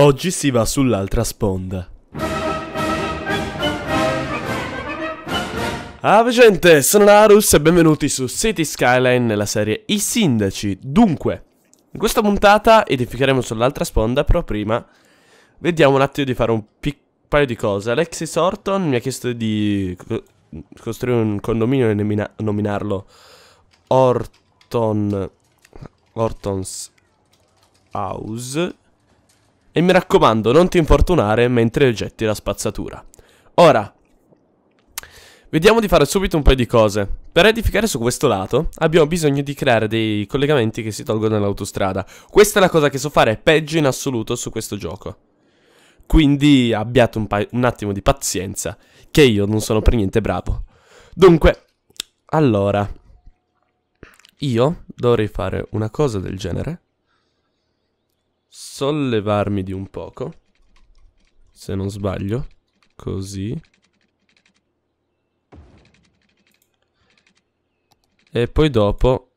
Oggi si va sull'altra sponda. Ave ah, gente, sono Narus e benvenuti su City Skyline nella serie I Sindaci. Dunque, in questa puntata edificheremo sull'altra sponda, però prima vediamo un attimo di fare un paio di cose. Alexis Orton mi ha chiesto di co costruire un condominio e nominarlo Orton... Orton's House e mi raccomando, non ti infortunare mentre getti la spazzatura. Ora, vediamo di fare subito un paio di cose. Per edificare su questo lato abbiamo bisogno di creare dei collegamenti che si tolgono dall'autostrada. Questa è la cosa che so fare peggio in assoluto su questo gioco. Quindi abbiate un, un attimo di pazienza, che io non sono per niente bravo. Dunque, allora, io dovrei fare una cosa del genere sollevarmi di un poco. Se non sbaglio. Così. E poi dopo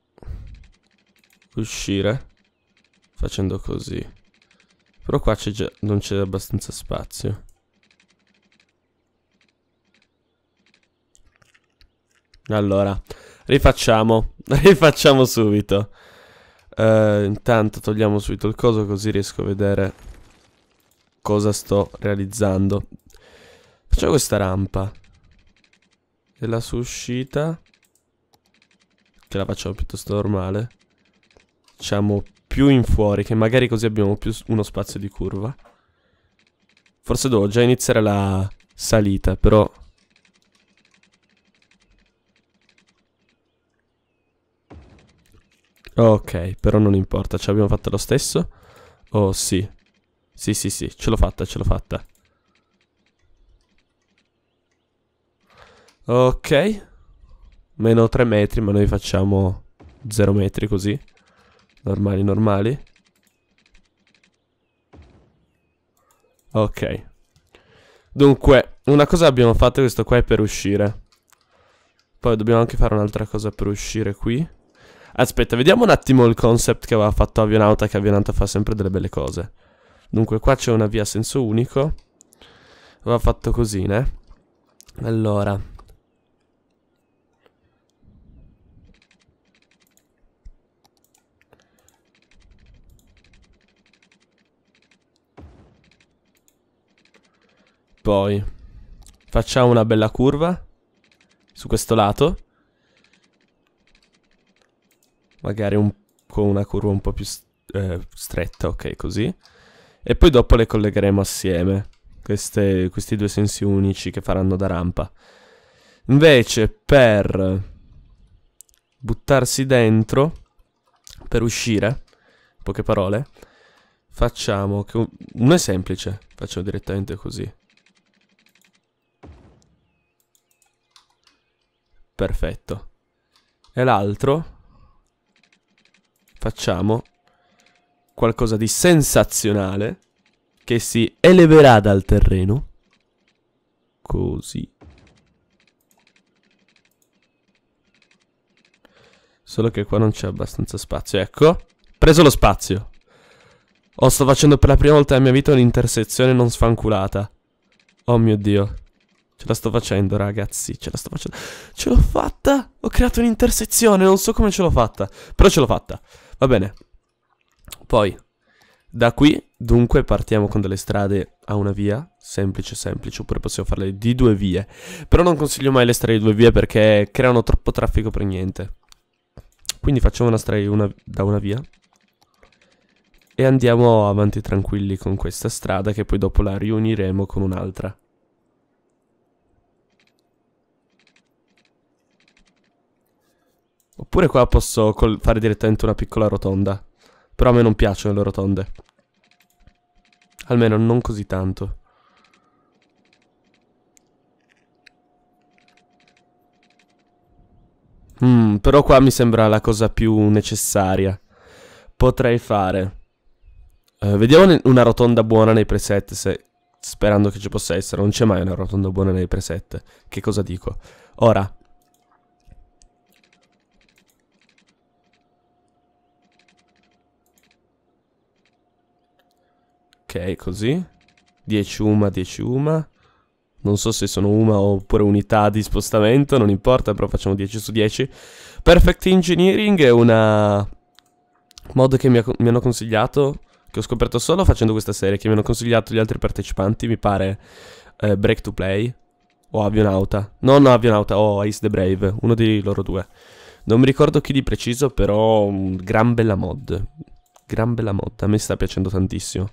uscire facendo così. Però qua già, non c'è abbastanza spazio. Allora, rifacciamo, rifacciamo subito. Uh, intanto togliamo subito il coso così riesco a vedere cosa sto realizzando. Facciamo questa rampa. E la sua uscita. Che la facciamo piuttosto normale. Facciamo più in fuori, che magari così abbiamo più uno spazio di curva. Forse devo già iniziare la salita, però Ok, però non importa, ce l'abbiamo fatta lo stesso? Oh sì. Sì, sì, sì, ce l'ho fatta, ce l'ho fatta. Ok. Meno 3 metri, ma noi facciamo 0 metri così. Normali, normali. Ok. Dunque, una cosa abbiamo fatto, questo qua è per uscire. Poi dobbiamo anche fare un'altra cosa per uscire qui. Aspetta, vediamo un attimo il concept che aveva fatto Avionauta, che Avionauta fa sempre delle belle cose. Dunque, qua c'è una via a senso unico. Aveva fatto così, né? Eh. Allora. Poi facciamo una bella curva su questo lato magari un, con una curva un po' più eh, stretta, ok, così. E poi dopo le collegheremo assieme, queste, questi due sensi unici che faranno da rampa. Invece per buttarsi dentro, per uscire, in poche parole, facciamo che... Un, uno è semplice, facciamo direttamente così. Perfetto. E l'altro facciamo qualcosa di sensazionale che si eleverà dal terreno. Così. Solo che qua non c'è abbastanza spazio. Ecco, preso lo spazio. Oh, sto facendo per la prima volta nella mia vita un'intersezione non sfanculata. Oh mio Dio. Ce la sto facendo, ragazzi. Ce la sto facendo. Ce l'ho fatta. Ho creato un'intersezione. Non so come ce l'ho fatta. Però ce l'ho fatta. Va bene. Poi, da qui, dunque, partiamo con delle strade a una via, semplice, semplice, oppure possiamo farle di due vie. Però non consiglio mai le strade di due vie perché creano troppo traffico per niente. Quindi facciamo una strada una, da una via. E andiamo avanti tranquilli con questa strada che poi dopo la riuniremo con un'altra. Oppure qua posso fare direttamente una piccola rotonda. Però a me non piacciono le rotonde. Almeno non così tanto. Mm, però qua mi sembra la cosa più necessaria. Potrei fare... Uh, vediamo una rotonda buona nei preset, se... sperando che ci possa essere. Non c'è mai una rotonda buona nei preset. Che cosa dico? Ora, Ok, così. 10 Uma, 10 Uma. Non so se sono Uma oppure unità di spostamento, non importa, però facciamo 10 su 10. Perfect Engineering è una mod che mi, ha, mi hanno consigliato, che ho scoperto solo facendo questa serie, che mi hanno consigliato gli altri partecipanti, mi pare eh, Break to Play o Avionauta. No, no, Avionauta, o oh, Ice the Brave, uno di loro due. Non mi ricordo chi di preciso, però mm, gran bella mod. Gran bella mod, a me sta piacendo tantissimo.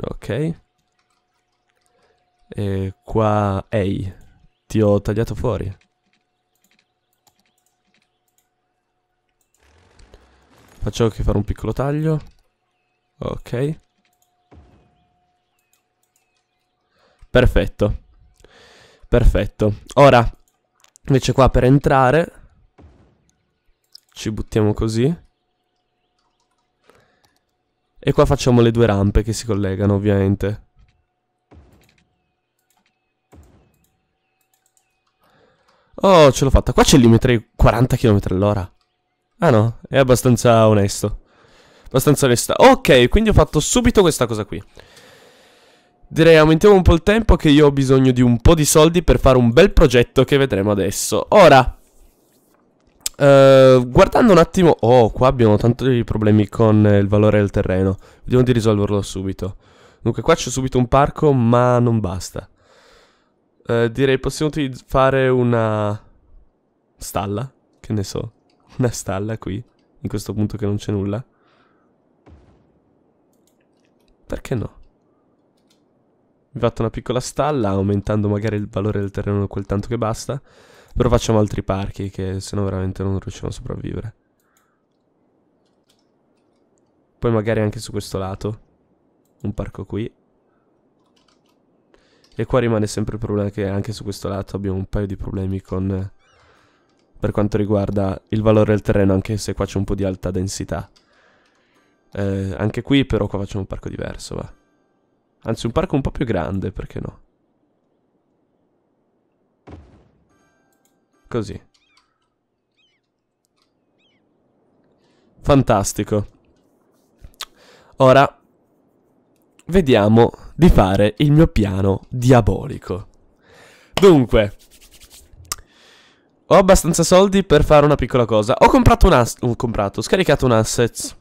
Ok. E qua... Ehi, ti ho tagliato fuori. Faccio che fare un piccolo taglio. Ok. Perfetto. Perfetto. Ora, invece qua per entrare... Ci buttiamo così. E qua facciamo le due rampe che si collegano ovviamente. Oh, ce l'ho fatta. Qua c'è il limite di 40 km all'ora. Ah no, è abbastanza onesto. Abbastanza onesta. Ok, quindi ho fatto subito questa cosa qui. Direi aumentiamo un po' il tempo che io ho bisogno di un po' di soldi per fare un bel progetto che vedremo adesso. Ora, eh, guardando un attimo, oh, qua abbiamo tanti problemi con eh, il valore del terreno. Vediamo di risolverlo subito. Dunque, qua c'è subito un parco, ma non basta. Uh, direi possiamo fare una stalla, che ne so. Una stalla qui, in questo punto che non c'è nulla. Perché no? Mi fatto una piccola stalla, aumentando magari il valore del terreno quel tanto che basta. Però facciamo altri parchi che se no veramente non riusciamo a sopravvivere. Poi magari anche su questo lato. Un parco qui. E qua rimane sempre il problema che anche su questo lato abbiamo un paio di problemi con... Per quanto riguarda il valore del terreno, anche se qua c'è un po' di alta densità. Eh, anche qui però qua facciamo un parco diverso, va. Anzi un parco un po' più grande, perché no? Così. Fantastico. Ora vediamo di fare il mio piano diabolico. Dunque, ho abbastanza soldi per fare una piccola cosa. Ho comprato un asset. Ho ho scaricato un asset.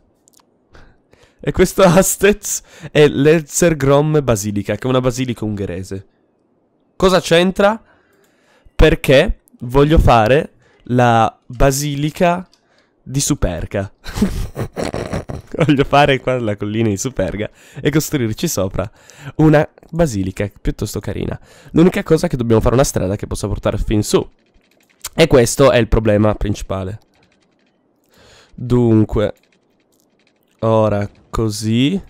E questo asset è l'Elzergrom Basilica, che è una basilica ungherese. Cosa c'entra? Perché voglio fare la basilica di Superga. voglio fare qua la collina di Superga e costruirci sopra una basilica piuttosto carina. L'unica cosa è che dobbiamo fare una strada che possa portare fin su. E questo è il problema principale. Dunque, ora così.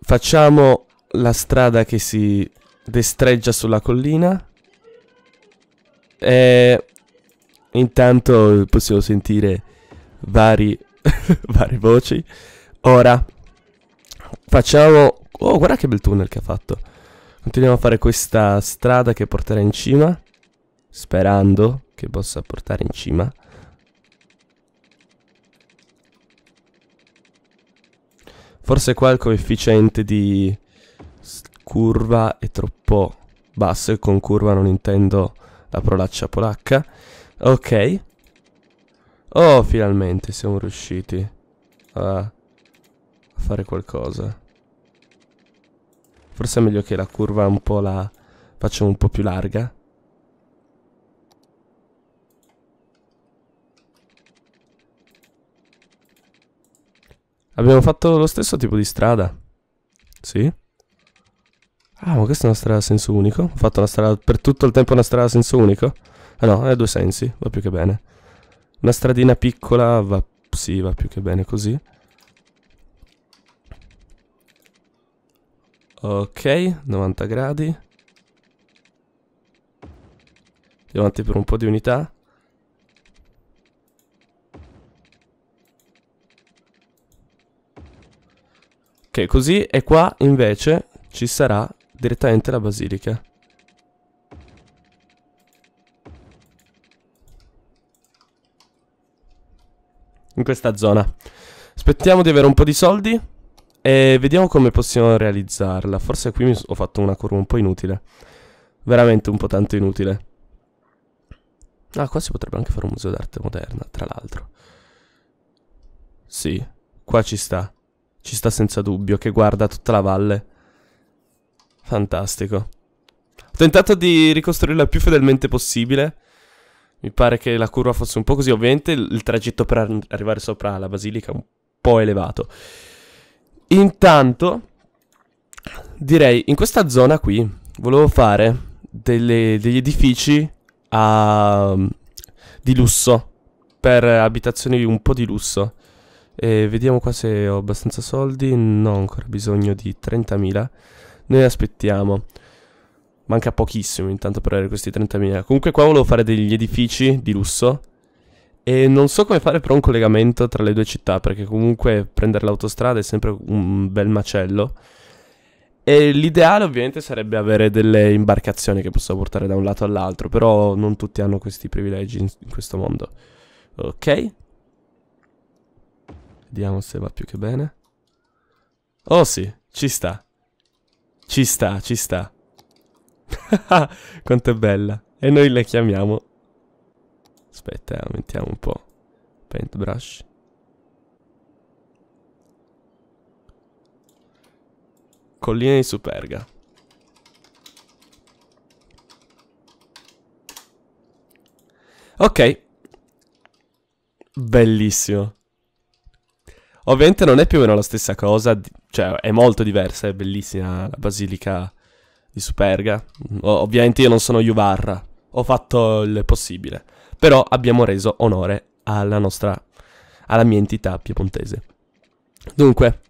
Facciamo la strada che si destreggia sulla collina. E eh, intanto possiamo sentire vari, varie voci. Ora, facciamo... Oh, guarda che bel tunnel che ha fatto. Continuiamo a fare questa strada che porterà in cima. Sperando che possa portare in cima. Forse qua il coefficiente di curva è troppo basso e con curva non intendo la parolaccia polacca. Ok. Oh, finalmente siamo riusciti a fare qualcosa. Forse è meglio che la curva un po' la facciamo un po' più larga. Abbiamo fatto lo stesso tipo di strada. Sì. Ah, ma questa è una strada a senso unico? Ho fatto una strada per tutto il tempo una strada a senso unico? Ah no, è a due sensi, va più che bene. Una stradina piccola va... sì, va più che bene così. Ok, 90 gradi. Andiamo avanti per un po' di unità. Ok, così e qua invece ci sarà direttamente la basilica. In questa zona. Aspettiamo di avere un po' di soldi e vediamo come possiamo realizzarla. Forse qui ho fatto una curva un po' inutile. Veramente un po' tanto inutile. Ah, qua si potrebbe anche fare un museo d'arte moderna, tra l'altro. Sì, qua ci sta. Ci sta senza dubbio, che guarda tutta la valle. Fantastico. Ho tentato di ricostruirla il più fedelmente possibile. Mi pare che la curva fosse un po' così. Ovviamente il tragitto per arrivare sopra la basilica è un po' elevato. Intanto, direi, in questa zona qui volevo fare delle, degli edifici a, ehm, di lusso. Per abitazioni un po' di lusso. E vediamo qua se ho abbastanza soldi. No, ho ancora bisogno di 30.000. Noi aspettiamo. Manca pochissimo intanto per avere questi 30.000. Comunque qua volevo fare degli edifici di lusso. E non so come fare però un collegamento tra le due città, perché comunque prendere l'autostrada è sempre un bel macello. E l'ideale ovviamente sarebbe avere delle imbarcazioni che posso portare da un lato all'altro, però non tutti hanno questi privilegi in, in questo mondo. Ok. Vediamo se va più che bene. Oh sì, ci sta. Ci sta, ci sta. Quanto è bella. E noi la chiamiamo... Aspetta, aumentiamo eh, un po'. Paintbrush. Collina di Superga. Ok. Bellissimo. Ovviamente non è più o meno la stessa cosa cioè è molto diversa, è bellissima la basilica di Superga. ovviamente io non sono Juvarra, ho fatto il possibile, però abbiamo reso onore alla nostra, alla mia entità piemontese. Dunque,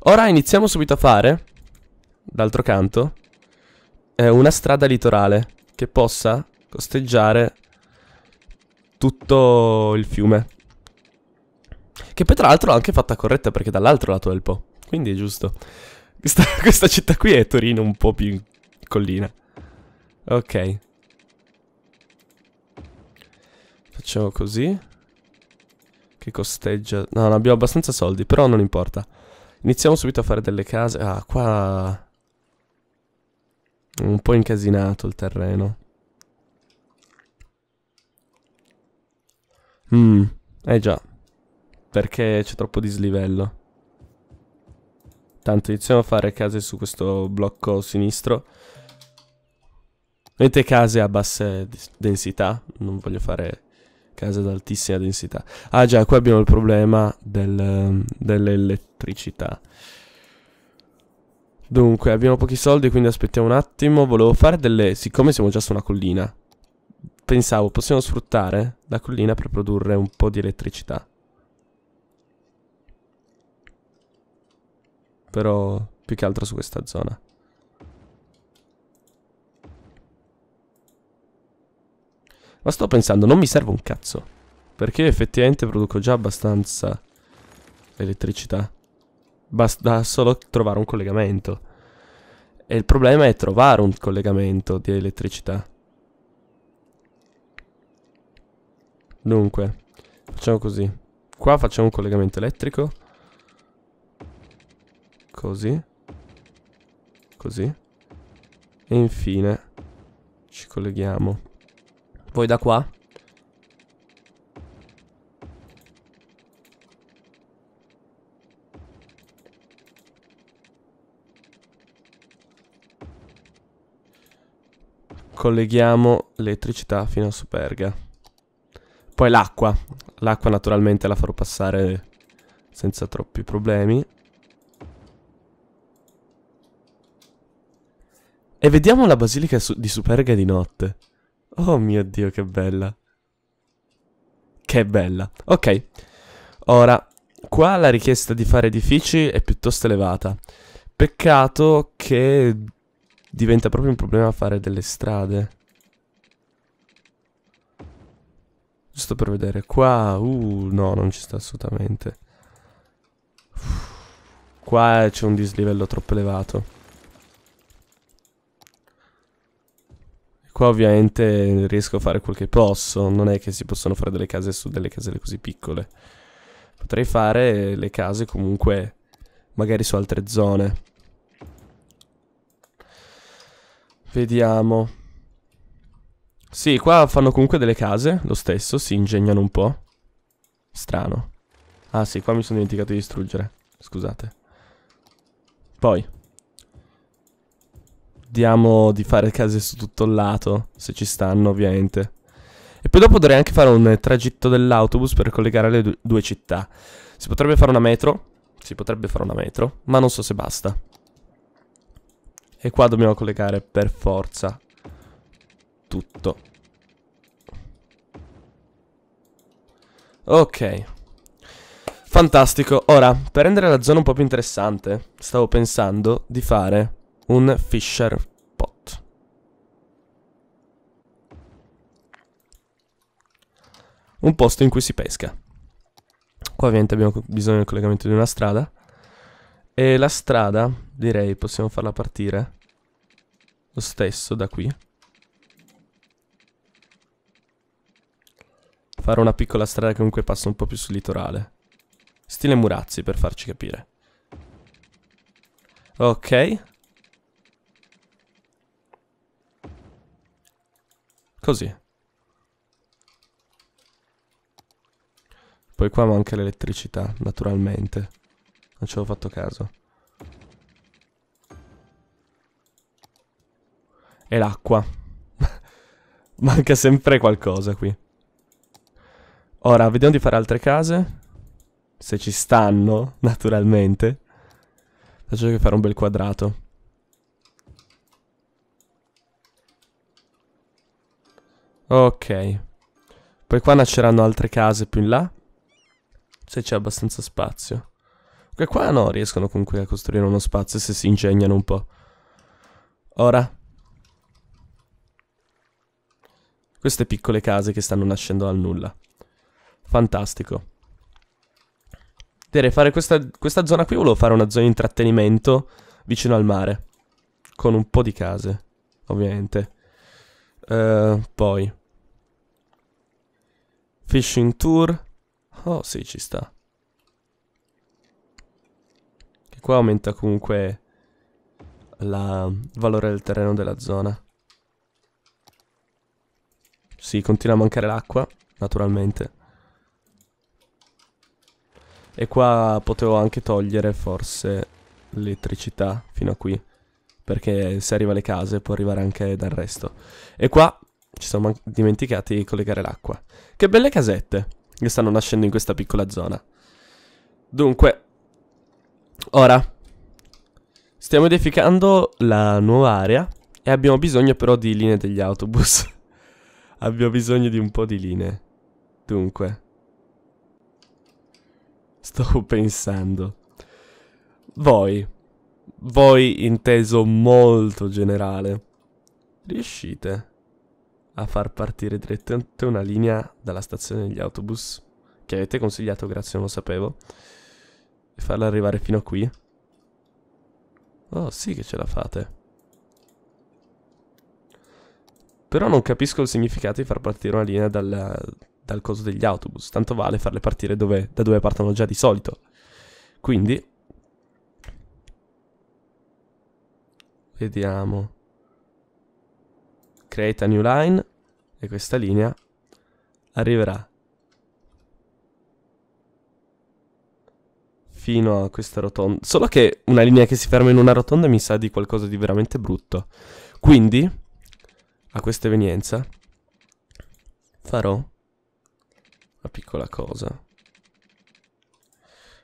ora iniziamo subito a fare, d'altro canto, eh, una strada litorale che possa costeggiare tutto il fiume. Che poi tra l'altro l'ho anche fatta corretta perché dall'altro lato del Po. Quindi è giusto. Questa, questa città qui è Torino un po' più in collina. Ok. Facciamo così. Che costeggia... No, non abbiamo abbastanza soldi, però non importa. Iniziamo subito a fare delle case. Ah, qua... Un po' incasinato il terreno. Mmm, eh già. Perché c'è troppo dislivello. Tanto iniziamo a fare case su questo blocco sinistro. Mette case a basse densità, non voglio fare case ad altissima densità. Ah già, qua abbiamo il problema del, dell'elettricità. Dunque, abbiamo pochi soldi, quindi aspettiamo un attimo. Volevo fare delle... Siccome siamo già su una collina, pensavo, possiamo sfruttare la collina per produrre un po' di elettricità. Però più che altro su questa zona. Ma sto pensando, non mi serve un cazzo. Perché effettivamente produco già abbastanza elettricità. Basta solo trovare un collegamento. E il problema è trovare un collegamento di elettricità. Dunque, facciamo così. Qua facciamo un collegamento elettrico. Così. Così. E infine ci colleghiamo. Poi da qua. Colleghiamo l'elettricità fino a Superga. Poi l'acqua. L'acqua naturalmente la farò passare senza troppi problemi. E vediamo la basilica di Superga di notte. Oh mio Dio, che bella. Che bella. Ok. Ora, qua la richiesta di fare edifici è piuttosto elevata. Peccato che diventa proprio un problema fare delle strade. Giusto per vedere. Qua, uh, no, non ci sta assolutamente. Qua c'è un dislivello troppo elevato. Qua ovviamente riesco a fare quel che posso, non è che si possono fare delle case su delle caselle così piccole. Potrei fare le case comunque magari su altre zone. Vediamo. Sì, qua fanno comunque delle case, lo stesso, si ingegnano un po'. Strano. Ah sì, qua mi sono dimenticato di distruggere, scusate. Poi... Vediamo di fare case su tutto il lato, se ci stanno ovviamente. E poi dopo dovrei anche fare un tragitto dell'autobus per collegare le due città. Si potrebbe fare una metro, si potrebbe fare una metro, ma non so se basta. E qua dobbiamo collegare per forza tutto. Ok. Fantastico. Ora, per rendere la zona un po' più interessante, stavo pensando di fare un Fisher Pot. Un posto in cui si pesca. Qua ovviamente abbiamo bisogno del collegamento di una strada. E la strada, direi, possiamo farla partire lo stesso da qui. Fare una piccola strada che comunque passa un po' più sul litorale. Stile Murazzi, per farci capire. Ok. così. Poi qua manca l'elettricità, naturalmente. Non ci avevo fatto caso. E l'acqua. manca sempre qualcosa qui. Ora, vediamo di fare altre case. Se ci stanno, naturalmente. Adesso che fare un bel quadrato. Ok. Poi qua nasceranno altre case più in là. Se c'è abbastanza spazio. Che qua no, riescono comunque a costruire uno spazio se si ingegnano un po'. Ora. Queste piccole case che stanno nascendo dal nulla. Fantastico. Direi fare questa, questa zona qui, volevo fare una zona di intrattenimento vicino al mare. Con un po' di case, ovviamente. Uh, poi Fishing tour. Oh, sì, ci sta. Che qua aumenta comunque il valore del terreno della zona. Sì, continua a mancare l'acqua, naturalmente. E qua potevo anche togliere forse l'elettricità fino a qui. Perché se arriva alle case può arrivare anche dal resto. E qua ci siamo dimenticati di collegare l'acqua. Che belle casette che stanno nascendo in questa piccola zona. Dunque, ora stiamo edificando la nuova area e abbiamo bisogno però di linee degli autobus. abbiamo bisogno di un po' di linee. Dunque, sto pensando. Voi, voi inteso molto generale, riuscite a far partire direttamente una linea dalla stazione degli autobus che avete consigliato, grazie, non lo sapevo, e farla arrivare fino a qui. Oh, sì che ce la fate. Però non capisco il significato di far partire una linea dalla, dal coso degli autobus. Tanto vale farle partire dove, da dove partono già di solito. Quindi... Vediamo. Create a new line e questa linea arriverà fino a questa rotonda. Solo che una linea che si ferma in una rotonda mi sa di qualcosa di veramente brutto. Quindi, a questa evenienza, farò una piccola cosa.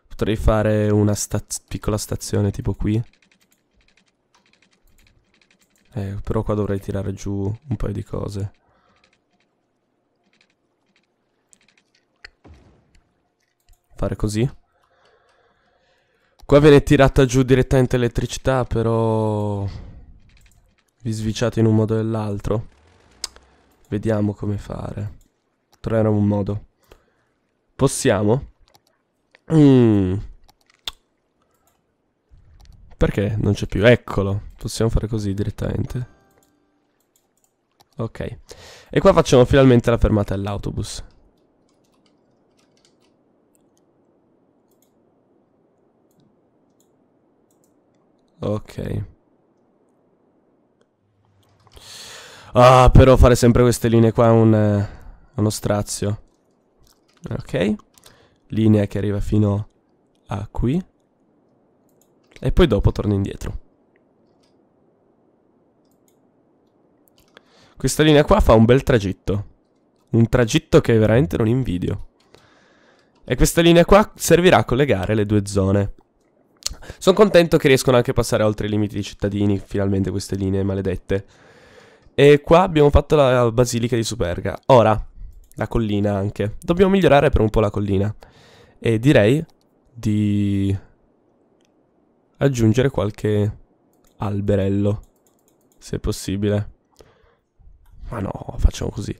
Potrei fare una staz piccola stazione tipo qui. Eh, però qua dovrei tirare giù un paio di cose. fare così. Qua viene tirata giù direttamente l'elettricità, però vi sviciate in un modo o nell'altro. Vediamo come fare. Troveremo un modo. Possiamo? Mm. Perché non c'è più? Eccolo. Possiamo fare così direttamente. Ok. E qua facciamo finalmente la fermata dell'autobus. Ok. Ah, però fare sempre queste linee qua è un, eh, uno strazio. Ok. Linea che arriva fino a qui. E poi dopo torno indietro. Questa linea qua fa un bel tragitto. Un tragitto che veramente non invidio. E questa linea qua servirà a collegare le due zone. Sono contento che riescono anche a passare oltre i limiti dei cittadini, finalmente queste linee maledette. E qua abbiamo fatto la basilica di Superga. Ora, la collina anche. Dobbiamo migliorare per un po' la collina. E direi di aggiungere qualche alberello, se possibile. Ma no, facciamo così.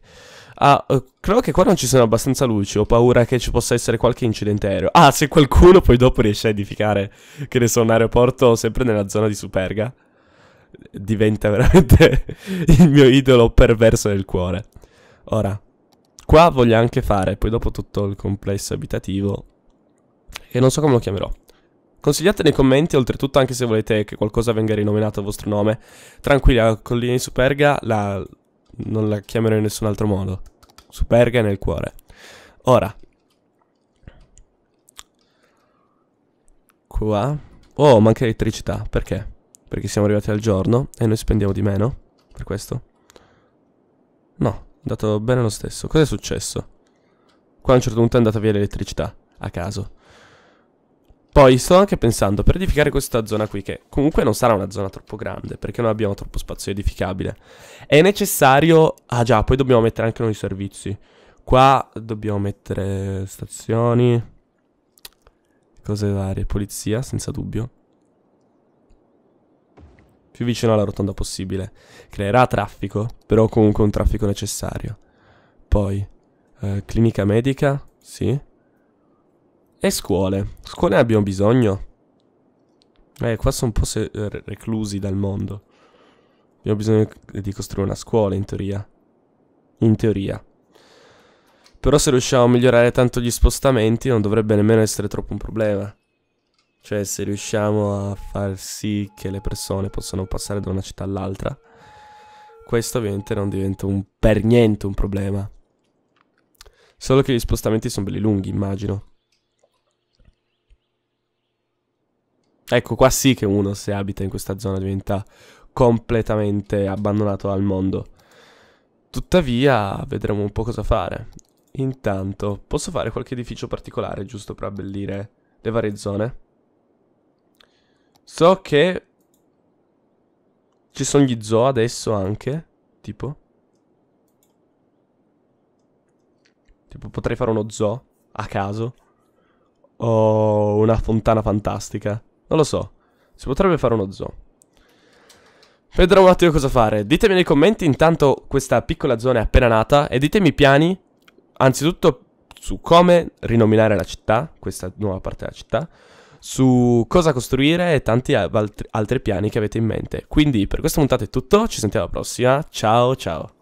Ah, eh, credo che qua non ci siano abbastanza luci. Ho paura che ci possa essere qualche incidente aereo. Ah, se qualcuno poi dopo riesce a edificare, che ne so, un aeroporto sempre nella zona di Superga, diventa veramente il mio idolo perverso del cuore. Ora, qua voglio anche fare, poi dopo tutto il complesso abitativo, che non so come lo chiamerò. Consigliate nei commenti, oltretutto anche se volete che qualcosa venga rinominato a vostro nome. Tranquilla, collina di Superga, la, non la chiamerò in nessun altro modo. Superga nel cuore. Ora. Qua. Oh, manca elettricità. Perché? Perché siamo arrivati al giorno e noi spendiamo di meno. Per questo? No, è andato bene lo stesso. Cos'è successo? Qua a un certo punto è andata via l'elettricità. A caso. Poi sto anche pensando per edificare questa zona qui, che comunque non sarà una zona troppo grande, perché non abbiamo troppo spazio edificabile. È necessario... Ah già, poi dobbiamo mettere anche noi i servizi. Qua dobbiamo mettere stazioni, cose varie, polizia, senza dubbio. Più vicino alla rotonda possibile. Creerà traffico, però comunque un traffico necessario. Poi, eh, clinica medica, sì. E scuole. Scuole abbiamo bisogno? Eh, qua sono un po' eh, reclusi dal mondo. Abbiamo bisogno di costruire una scuola, in teoria. In teoria. Però se riusciamo a migliorare tanto gli spostamenti non dovrebbe nemmeno essere troppo un problema. Cioè, se riusciamo a far sì che le persone possano passare da una città all'altra, questo ovviamente non diventa un, per niente un problema. Solo che gli spostamenti sono belli lunghi, immagino. Ecco, qua sì che uno se abita in questa zona diventa completamente abbandonato al mondo. Tuttavia, vedremo un po' cosa fare. Intanto, posso fare qualche edificio particolare giusto per abbellire le varie zone? So che ci sono gli zoo adesso anche, tipo. Tipo potrei fare uno zoo a caso o una fontana fantastica. Non lo so. Si potrebbe fare uno zoo. Vedrò un attimo cosa fare. Ditemi nei commenti intanto questa piccola zona è appena nata e ditemi i piani, anzitutto su come rinominare la città, questa nuova parte della città, su cosa costruire e tanti altri, altri piani che avete in mente. Quindi per questa puntata è tutto, ci sentiamo alla prossima, ciao ciao!